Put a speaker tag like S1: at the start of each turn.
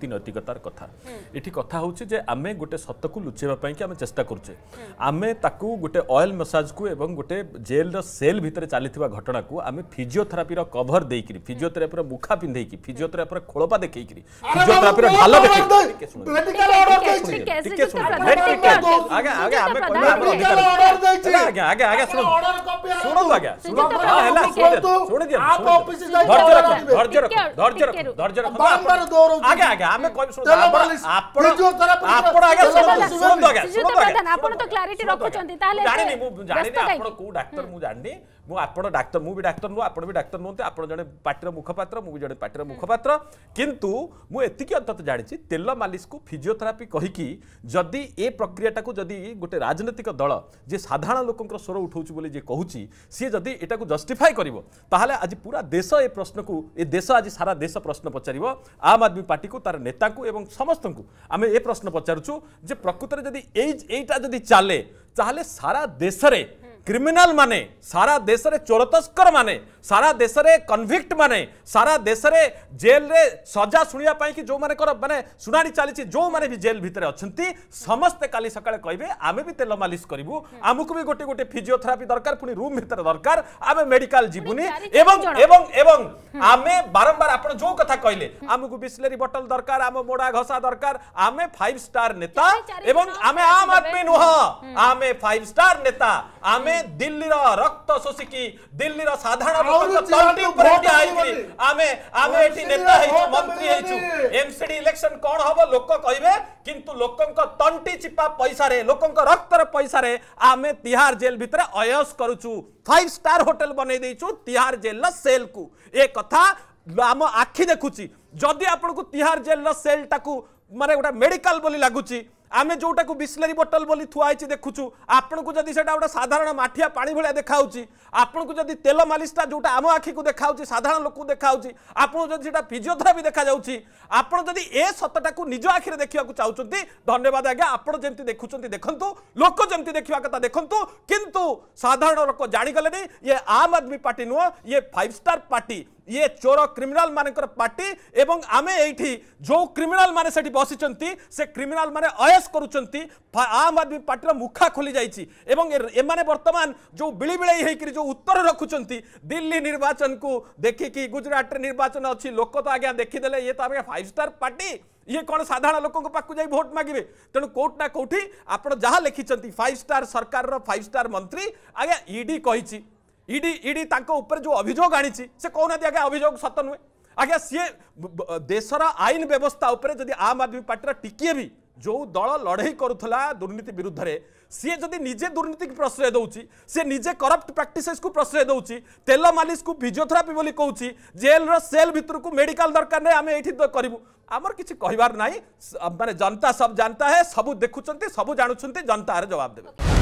S1: ନୈତିକତାର କଥା ଏଠି କଥା ହେଉଛି ଯେ ଆମେ ଗୋଟେ ସତକୁ ଲୁଚାଇବା ପାଇଁକି ଆମେ ଚେଷ୍ଟା କରୁଛେ ଆମେ ତାକୁ ଗୋଟେ ଅଏଲ୍ ମସାଜକୁ ଏବଂ ଗୋଟେ ଜେଲ୍ର ସେଲ୍ ଭିତରେ ଚାଲିଥିବା ଘଟଣାକୁ ଆମେ ଫିଜିଓଥେରାପିର କଭର ଦେଇକିରି ଫିଜିଓଥେରାପିର ମୁଖା ପିନ୍ଧେଇକି ଫିଜିଓଥେରାପିର ଖୋଳପା ଦେଖେଇକିରି ଫିଜିଓଥେରାପିର ଢାଲ ଦେଖେଇକି ଆଜ୍ଞା ଆଜ୍ଞା ଆଜ୍ଞା ଶୁଣନ୍ତୁ ଶୁଣନ୍ତୁ ଆଜ୍ଞା ହେଲା ଶୁଣିଦିଅ ଧୈର୍ଯ୍ୟ ରଖ ଧୈର୍ଯ୍ୟ ରଖ ଧୈର୍ଯ୍ୟ ରଖ ଆଜ୍ଞା ଆଜ୍ଞା ଆମେ ଆପଣ ଆପଣ ଆଜ୍ଞା ଶୁଣନ୍ତୁ ଆଜ୍ଞା ଶୁଣନ୍ତୁ ଆଜ୍ଞା ଆପଣ ତ କ୍ଲାରିଟି ରଖୁଛନ୍ତି ତାହେଲେ ଜାଣିନି ମୁଁ ଜାଣିନି ଆପଣ କୋଉ ଡାକ୍ତର ମୁଁ ଜାଣିନି ମୁଁ ଆପଣ ଡାକ୍ତର ମୁଁ ବି ଡାକ୍ତର ନୁହଁ ଆପଣ ବି ଡାକ୍ତର ନୁହନ୍ତି ଆପଣ ଜଣେ ପାଟିର ମୁଖପାତ୍ର ମୁଁ ବି ଜଣେ ପାର୍ଟିର ମୁଖପାତ୍ର କିନ୍ତୁ ମୁଁ ଏତିକି ଅନ୍ତତଃ ଜାଣିଛି ତେଲ ମାଲିସକୁ ଫିଜିଓଥେରାପି କହିକି ଯଦି ଏ ପ୍ରକ୍ରିୟାଟାକୁ ଯଦି ଗୋଟେ ରାଜନୈତିକ ଦଳ ଯିଏ ସାଧାରଣ ଲୋକଙ୍କର ସ୍ୱର ଉଠାଉଛି ବୋଲି ଯିଏ କହୁଛି ସିଏ ଯଦି ଏଟାକୁ ଜଷ୍ଟିଫାଏ କରିବ ତାହେଲେ ଆଜି ପୁରା ଦେଶ ଏ ପ୍ରଶ୍ନକୁ ଏ ଦେଶ ଆଜି ସାରା ଦେଶ ପ୍ରଶ୍ନ ପଚାରିବ ଆମ ଆଦମୀ ପାର୍ଟିକୁ ତାର ନେତାଙ୍କୁ ଏବଂ ସମସ୍ତଙ୍କୁ ଆମେ ଏ ପ୍ରଶ୍ନ ପଚାରୁଛୁ ଯେ ପ୍ରକୃତରେ ଯଦି ଏଇ ଏଇଟା ଯଦି ଚାଲେ ତାହେଲେ ସାରା ଦେଶରେ ক্রিমিনাল মানে সারা দেশের চোর তস্কর মানে সারা দেশের কনভিক্ট মানে সারা দেশের জেলরে সজা শুণা কি যে মানে শুনানি চালছে যে জেল ভিতরে অনেক সমস্তে কালি সকালে কহবে আমি বি তেল মালিশ করবু আমি গোটে গোটে ফিজিওথেরাপি দরকার পুনি রুম ভিতরে দরকার আমি মেডিকাল যাবুনি এবং এবং এবং আমি বারম্বার আপনার যে কথা কহিলে আমি বিসলেরি বটল দরকার আমি মোড়া ঘষা দরকার আমি ফাইভ স্টার নেতা এবং আমি আম আদমি নুহ আমি ফাইভ স্টার নেতা আমি दिल्ली रा रक्त सोसिकी दिल्ली रा साधारण तंटी पर एटी आइ करी आमे आमे एटी नेता हेछु मंत्री हेछु एमसीडी इलेक्शन कोन हबो लोक कहिबे किंतु लोकन का तंटी चिपा पैसा रे लोकन का रक्त रे पैसा रे आमे तिहार जेल भितरे अयस करूछु 5 स्टार होटल बनाई देछु तिहार देखुची जदी आपन तिहार जेल ला सेल टाकू मेडिकल बोली लागुची আমি যেটাকে বিসলেরি বটল বলে থুয়া হয়েছি দেখুছু আপনার যদি সেটা গোটা সাধারণ মাঠিয়া পা ভাড়া দেখাউছি আপনার যদি তেল মালিশটা যেটা আম আখিকে দেখাউছি সাধারণ লোক দেখাউছি আপনার যদি সেটা ফিজিওথেরাপি দেখা যাচ্ছে আপনার যদি এ সতটা নিজ আখি দেখা চাচ্ছেন ধন্যবাদ আজ্ঞা আপনার যেমন দেখুছেন দেখুন লোক যেমন দেখা কথা দেখুন কিন্তু সাধারণ লোক জাগলে ইয়ে আম আদমি পার্টি নুহ ইয়ে ফাইভ স্টার পার্টি ये चोर क्रिमिनाल मान पार्टी एवं आम ये जो क्रिमिनाल मैंने से बसी से क्रिमिनाल मैंने अयस कर आम आदमी पार्टी मुखा खोली जाने बर्तमान जो बिलबिड़ी होकर जो उत्तर रखुंट दिल्ली निर्वाचन को देखिकी गुजरात निर्वाचन अच्छी लोक तो आज्ञा देखीदे ये तो आगे फाइव स्टार पार्टी ये कौन साधारण लोकों पाक भोट मागे तेणु कौटना कौटी आप जहाँ लिखिं फाइव स्टार सरकार फाइव स्टार मंत्री आज्ञा ईडी e कही इडी इतर जो अभोग आनी कहना आज्ञा अभियोग सत नुहे आज्ञा सी देशर आईन व्यवस्था उपरि आम आदमी पार्टी टिकिए भी जो दल लड़े करुला दुर्नीति विरुद्ध सी जदि निजे दुर्नीति प्रश्रय दौर सी निजे करप्ट प्राक्टिसेस को प्रश्रय दौर तेल मालिश को फिजिओथेरापी बोली कौन जेल रेल भितर को मेडिकल दरकार नहीं आम ये तो करूँ आमर कि कहार ना मानते जनता सब जानता है सब देखुंत सब जानुंत जनता जवाब देवे